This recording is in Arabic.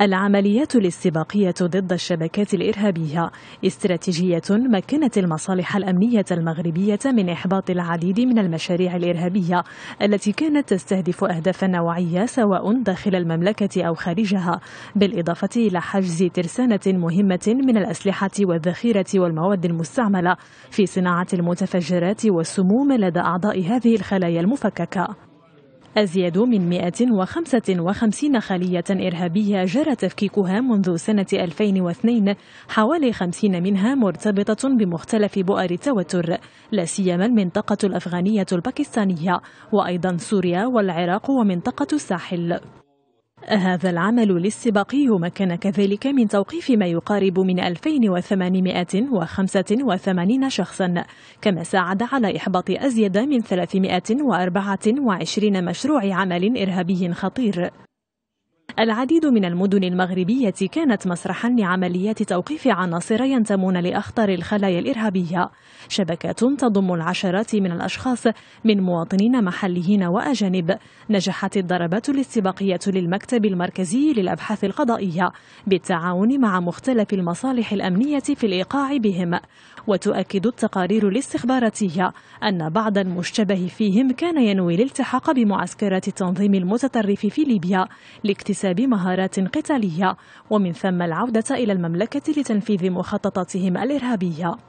العمليات الاستباقية ضد الشبكات الإرهابية استراتيجية مكنت المصالح الأمنية المغربية من إحباط العديد من المشاريع الإرهابية التي كانت تستهدف أهدافا نوعية سواء داخل المملكة أو خارجها بالإضافة إلى حجز ترسانة مهمة من الأسلحة والذخيرة والمواد المستعملة في صناعة المتفجرات والسموم لدى أعضاء هذه الخلايا المفككة أزيد من 155 خلية إرهابية جرى تفكيكها منذ سنة 2002 حوالي 50 منها مرتبطة بمختلف بؤر التوتر لا سيما المنطقة الأفغانية الباكستانية وأيضا سوريا والعراق ومنطقة الساحل هذا العمل الاستباقي مكن كذلك من توقيف ما يقارب من 2885 شخصا كما ساعد على إحباط أزيد من 324 مشروع عمل إرهابي خطير العديد من المدن المغربية كانت مسرحا لعمليات توقيف عناصر ينتمون لأخطر الخلايا الإرهابية شبكات تضم العشرات من الأشخاص من مواطنين محليين وأجانب نجحت الضربات الاستباقية للمكتب المركزي للأبحاث القضائية بالتعاون مع مختلف المصالح الأمنية في الإيقاع بهم وتؤكد التقارير الاستخباراتية أن بعض المشتبه فيهم كان ينوي الالتحاق بمعسكرات التنظيم المتطرف في ليبيا لاكتساب اكتساب مهارات قتالية ومن ثم العودة إلى المملكة لتنفيذ مخططاتهم الإرهابية